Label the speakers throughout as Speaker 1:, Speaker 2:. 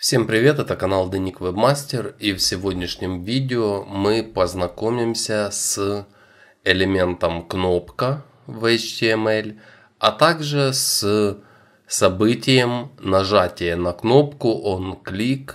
Speaker 1: Всем привет, это канал Деник Вебмастер и в сегодняшнем видео мы познакомимся с элементом кнопка в HTML, а также с событием нажатия на кнопку on click.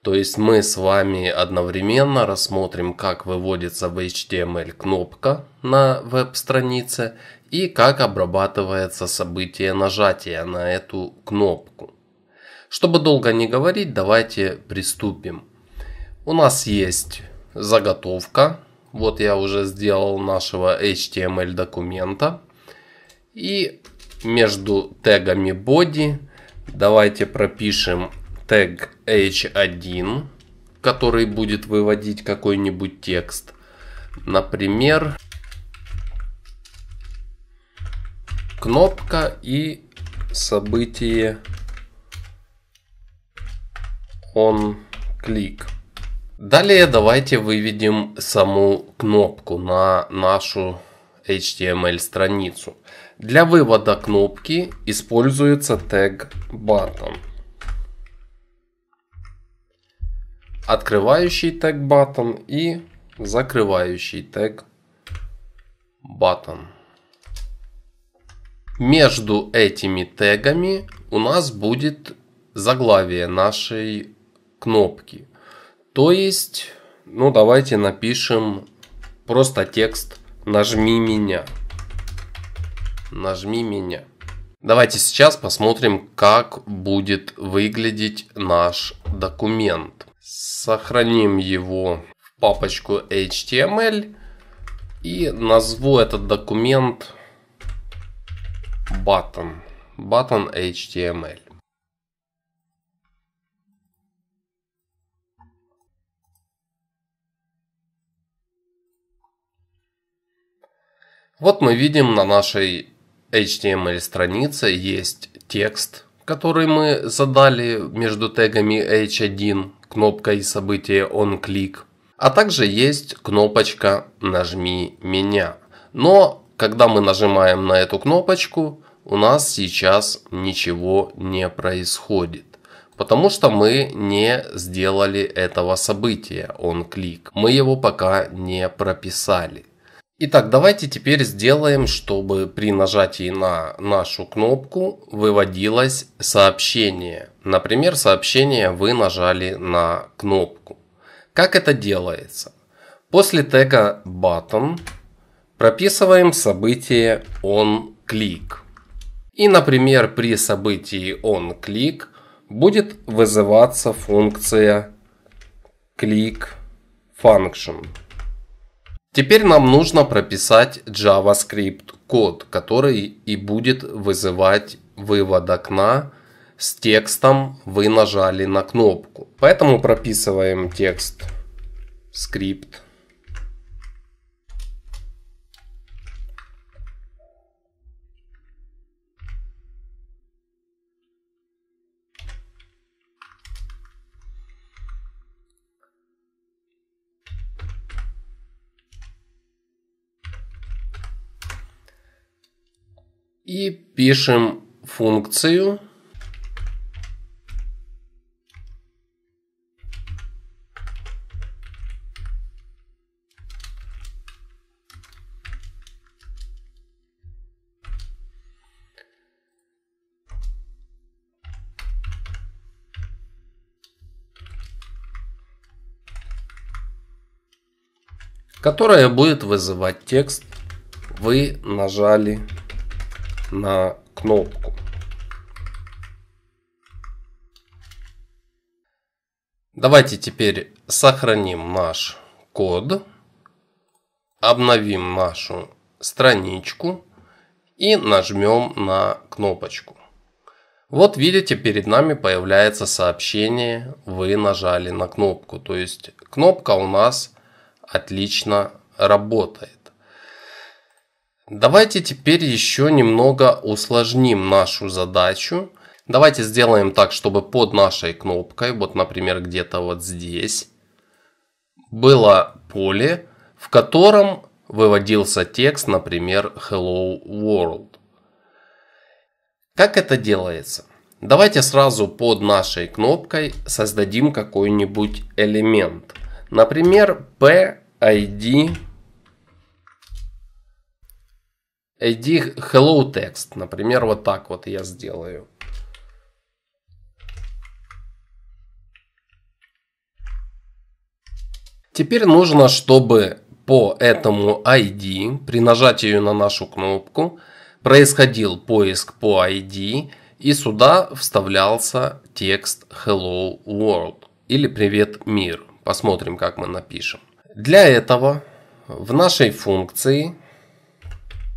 Speaker 1: То есть мы с вами одновременно рассмотрим, как выводится в HTML кнопка на веб-странице и как обрабатывается событие нажатия на эту кнопку. Чтобы долго не говорить, давайте приступим. У нас есть заготовка. Вот я уже сделал нашего HTML документа. И между тегами body давайте пропишем тег h1, который будет выводить какой-нибудь текст. Например, кнопка и событие on click. Далее давайте выведем саму кнопку на нашу HTML эм страницу. Для вывода кнопки используется тег button. Открывающий тег button и закрывающий тег button. Между этими тегами у нас будет заглавие нашей кнопки. То есть, ну давайте напишем просто текст «Нажми меня». Нажми меня. Давайте сейчас посмотрим, как будет выглядеть наш документ. Сохраним его в папочку HTML и назову этот документ button, button HTML. Вот мы видим на нашей HTML странице есть текст, который мы задали между тегами h1, кнопкой события onClick, а также есть кнопочка «Нажми меня». Но когда мы нажимаем на эту кнопочку, у нас сейчас ничего не происходит. Потому что мы не сделали этого события onClick. Мы его пока не прописали. Итак, давайте теперь сделаем, чтобы при нажатии на нашу кнопку выводилось сообщение. Например, сообщение «Вы нажали на кнопку». Как это делается? После тега button прописываем событие onClick. И, например, при событии onClick будет вызываться функция click function. Теперь нам нужно прописать JavaScript код, который и будет вызывать вывод окна с текстом «Вы нажали на кнопку». Поэтому прописываем текст скрипт и пишем функцию которая будет вызывать текст «Вы нажали на кнопку. Давайте теперь сохраним наш код, обновим нашу страничку и нажмем на кнопочку. Вот видите, перед нами появляется сообщение «Вы нажали на кнопку». То есть кнопка у нас отлично работает. Давайте теперь еще немного усложним нашу задачу. Давайте сделаем так, чтобы под нашей кнопкой, вот, например, где-то вот здесь, было поле, в котором выводился текст, например, Hello World. Как это делается? Давайте сразу под нашей кнопкой создадим какой-нибудь элемент. Например, PID ID hello text, например, вот так вот я сделаю. Теперь нужно, чтобы по этому ID при нажатии на нашу кнопку происходил поиск по ID и сюда вставлялся текст Hello World или Привет мир. Посмотрим, как мы напишем. Для этого в нашей функции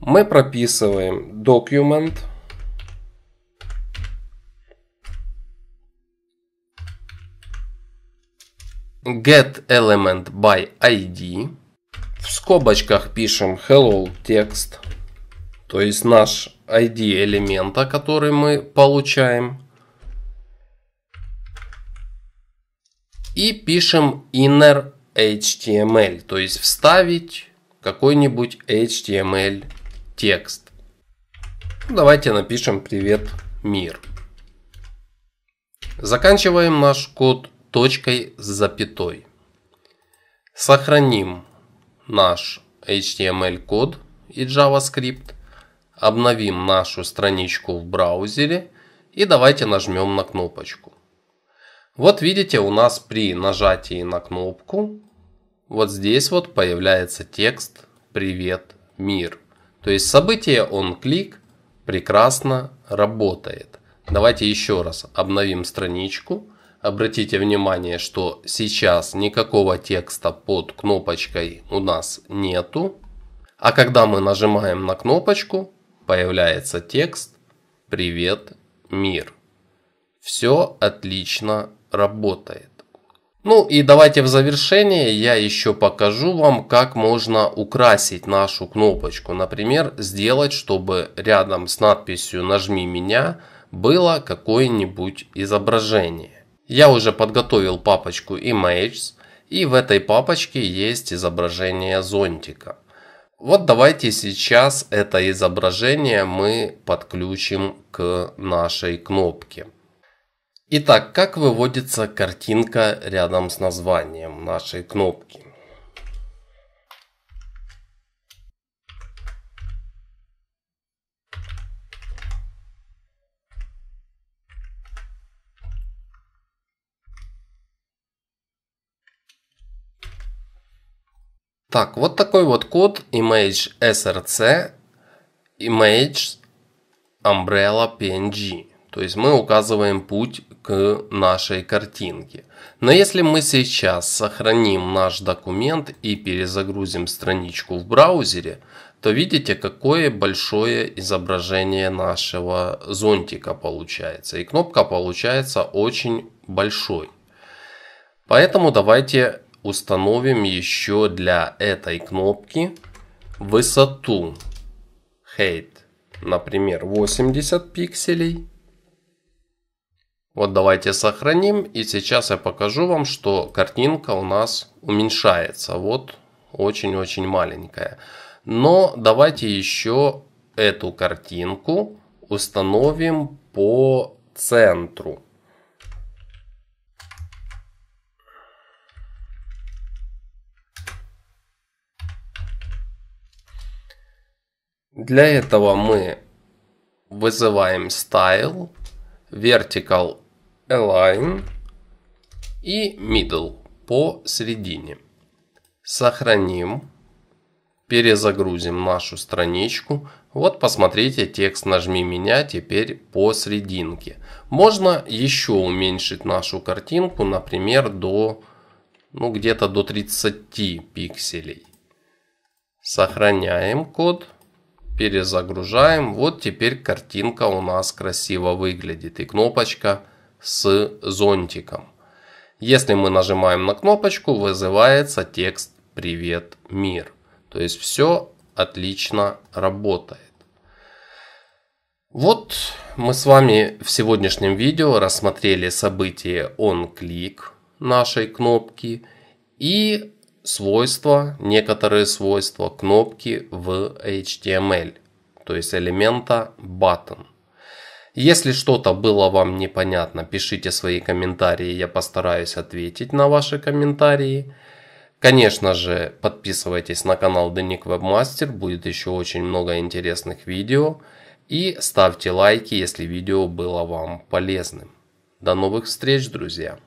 Speaker 1: мы прописываем document get element by id. В скобочках пишем hello text, то есть наш ID элемента, который мы получаем. И пишем inner HTML, то есть вставить какой-нибудь HTML текст. Ну, давайте напишем «Привет, мир». Заканчиваем наш код точкой с запятой. Сохраним наш HTML код и JavaScript. Обновим нашу страничку в браузере и давайте нажмем на кнопочку. Вот видите, у нас при нажатии на кнопку вот здесь вот появляется текст «Привет, мир». То есть событие onClick прекрасно работает. Давайте еще раз обновим страничку. Обратите внимание, что сейчас никакого текста под кнопочкой у нас нету. А когда мы нажимаем на кнопочку, появляется текст «Привет, мир». Все отлично работает. Ну и давайте в завершение я еще покажу вам, как можно украсить нашу кнопочку. Например, сделать, чтобы рядом с надписью «Нажми меня» было какое-нибудь изображение. Я уже подготовил папочку Images и в этой папочке есть изображение зонтика. Вот давайте сейчас это изображение мы подключим к нашей кнопке. Итак, как выводится картинка рядом с названием нашей кнопки? Так, вот такой вот код image src image umbrella png. То есть мы указываем путь к нашей картинке. Но если мы сейчас сохраним наш документ и перезагрузим страничку в браузере, то видите, какое большое изображение нашего зонтика получается. И кнопка получается очень большой. Поэтому давайте установим еще для этой кнопки высоту height, например, 80 пикселей. Вот давайте сохраним. И сейчас я покажу вам, что картинка у нас уменьшается. Вот очень-очень маленькая. Но давайте еще эту картинку установим по центру. Для этого мы вызываем Style, Vertical align и middle посередине. Сохраним. Перезагрузим нашу страничку. Вот посмотрите, текст «Нажми меня» теперь посерединке. Можно еще уменьшить нашу картинку, например, до ну, где-то до 30 пикселей. Сохраняем код перезагружаем. Вот теперь картинка у нас красиво выглядит. И кнопочка с зонтиком. Если мы нажимаем на кнопочку, вызывается текст «Привет, мир». То есть все отлично работает. Вот мы с вами в сегодняшнем видео рассмотрели событие onClick нашей кнопки и свойства, некоторые свойства кнопки в HTML, то есть элемента button. Если что-то было вам непонятно, пишите свои комментарии, я постараюсь ответить на ваши комментарии. Конечно же, подписывайтесь на канал Деник Вебмастер, будет еще очень много интересных видео. И ставьте лайки, если видео было вам полезным. До новых встреч, друзья!